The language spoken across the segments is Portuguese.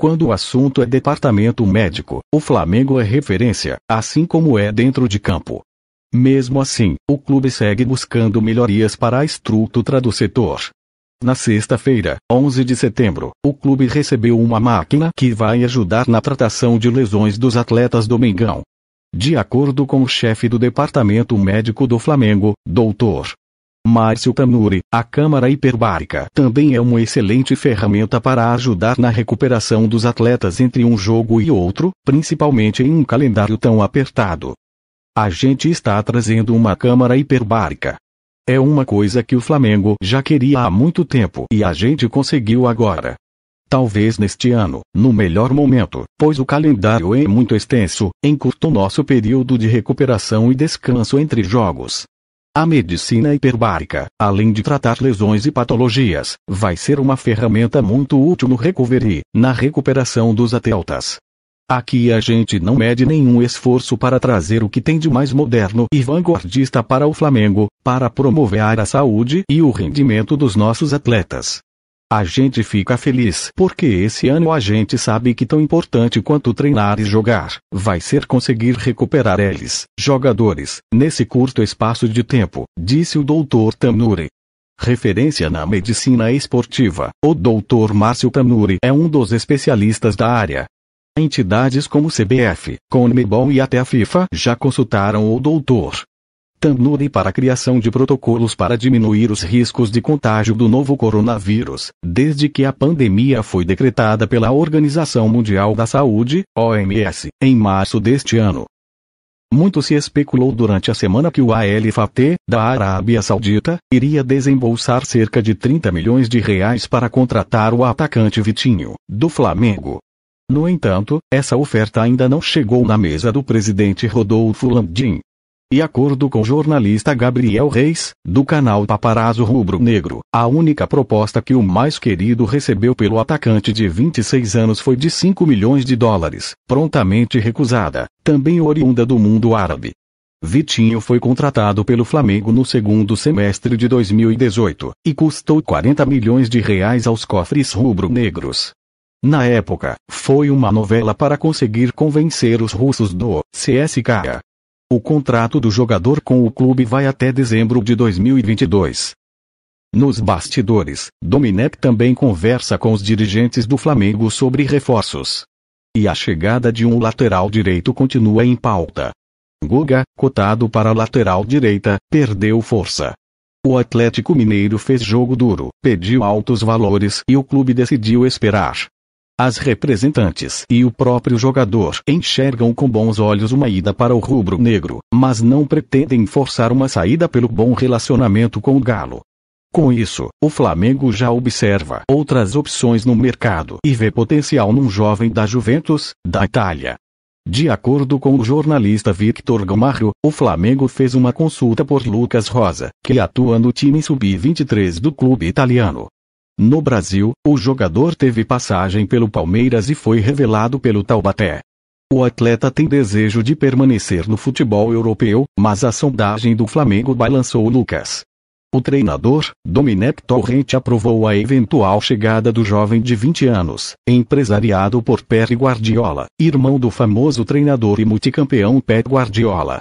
Quando o assunto é departamento médico, o Flamengo é referência, assim como é dentro de campo. Mesmo assim, o clube segue buscando melhorias para a estrutura do setor. Na sexta-feira, 11 de setembro, o clube recebeu uma máquina que vai ajudar na tratação de lesões dos atletas do Mengão. De acordo com o chefe do departamento médico do Flamengo, Dr. Márcio Tanuri, a câmara hiperbárica também é uma excelente ferramenta para ajudar na recuperação dos atletas entre um jogo e outro, principalmente em um calendário tão apertado. A gente está trazendo uma câmara hiperbárica. É uma coisa que o Flamengo já queria há muito tempo e a gente conseguiu agora. Talvez neste ano, no melhor momento, pois o calendário é muito extenso, encurtou nosso período de recuperação e descanso entre jogos. A medicina hiperbárica, além de tratar lesões e patologias, vai ser uma ferramenta muito útil no recovery, na recuperação dos atletas. Aqui a gente não mede nenhum esforço para trazer o que tem de mais moderno e vanguardista para o Flamengo, para promover a saúde e o rendimento dos nossos atletas. A gente fica feliz porque esse ano a gente sabe que tão importante quanto treinar e jogar vai ser conseguir recuperar eles, jogadores, nesse curto espaço de tempo, disse o Dr. Tanuri. Referência na medicina esportiva, o Dr. Márcio Tanuri é um dos especialistas da área. Entidades como CBF, CONMEBOL e até a FIFA já consultaram o doutor Tanluri para a criação de protocolos para diminuir os riscos de contágio do novo coronavírus, desde que a pandemia foi decretada pela Organização Mundial da Saúde, OMS, em março deste ano. Muito se especulou durante a semana que o AL Fateh, da Arábia Saudita, iria desembolsar cerca de 30 milhões de reais para contratar o atacante Vitinho, do Flamengo. No entanto, essa oferta ainda não chegou na mesa do presidente Rodolfo Landim, e acordo com o jornalista Gabriel Reis, do canal Paparazzo Rubro Negro, a única proposta que o mais querido recebeu pelo atacante de 26 anos foi de 5 milhões de dólares, prontamente recusada, também oriunda do mundo árabe. Vitinho foi contratado pelo Flamengo no segundo semestre de 2018 e custou 40 milhões de reais aos cofres rubro-negros. Na época, foi uma novela para conseguir convencer os russos do CSKA o contrato do jogador com o clube vai até dezembro de 2022. Nos bastidores, Dominek também conversa com os dirigentes do Flamengo sobre reforços. E a chegada de um lateral direito continua em pauta. Guga, cotado para a lateral direita, perdeu força. O Atlético Mineiro fez jogo duro, pediu altos valores e o clube decidiu esperar. As representantes e o próprio jogador enxergam com bons olhos uma ida para o rubro-negro, mas não pretendem forçar uma saída pelo bom relacionamento com o Galo. Com isso, o Flamengo já observa outras opções no mercado e vê potencial num jovem da Juventus, da Itália. De acordo com o jornalista Victor Gomarro, o Flamengo fez uma consulta por Lucas Rosa, que atua no time sub-23 do clube italiano, no Brasil, o jogador teve passagem pelo Palmeiras e foi revelado pelo Taubaté. O atleta tem desejo de permanecer no futebol europeu, mas a sondagem do Flamengo balançou o Lucas. O treinador, Dominec Torrente aprovou a eventual chegada do jovem de 20 anos, empresariado por Pep Guardiola, irmão do famoso treinador e multicampeão Pep Guardiola.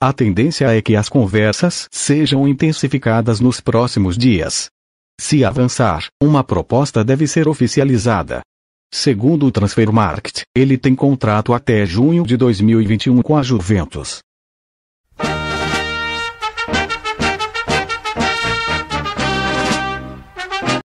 A tendência é que as conversas sejam intensificadas nos próximos dias. Se avançar, uma proposta deve ser oficializada. Segundo o Transfer Market, ele tem contrato até junho de 2021 com a Juventus.